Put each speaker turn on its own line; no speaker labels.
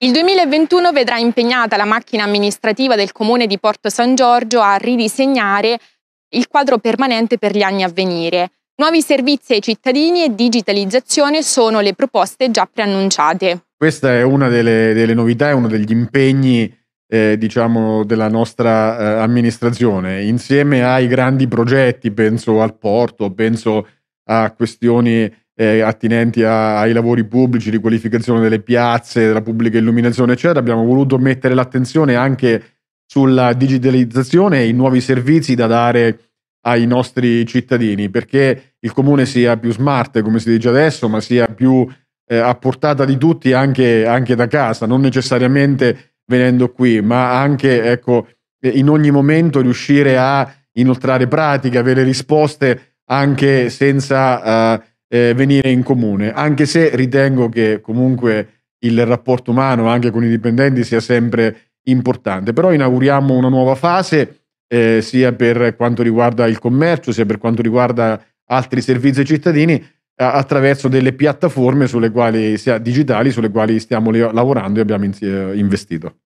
Il 2021 vedrà impegnata la macchina amministrativa del comune di Porto San Giorgio a ridisegnare il quadro permanente per gli anni a venire. Nuovi servizi ai cittadini e digitalizzazione sono le proposte già preannunciate.
Questa è una delle, delle novità, è uno degli impegni eh, diciamo, della nostra eh, amministrazione. Insieme ai grandi progetti, penso al porto, penso a questioni eh, attinenti a, ai lavori pubblici, riqualificazione delle piazze, della pubblica illuminazione, eccetera. Abbiamo voluto mettere l'attenzione anche sulla digitalizzazione e i nuovi servizi da dare ai nostri cittadini, perché il comune sia più smart, come si dice adesso, ma sia più eh, a portata di tutti anche, anche, da casa, non necessariamente venendo qui, ma anche ecco, in ogni momento riuscire a inoltrare pratiche, avere risposte anche senza eh, eh, venire in comune, anche se ritengo che comunque il rapporto umano anche con i dipendenti sia sempre importante. Però inauguriamo una nuova fase eh, sia per quanto riguarda il commercio, sia per quanto riguarda altri servizi ai cittadini attraverso delle piattaforme sulle quali, digitali sulle quali stiamo lavorando e abbiamo eh, investito.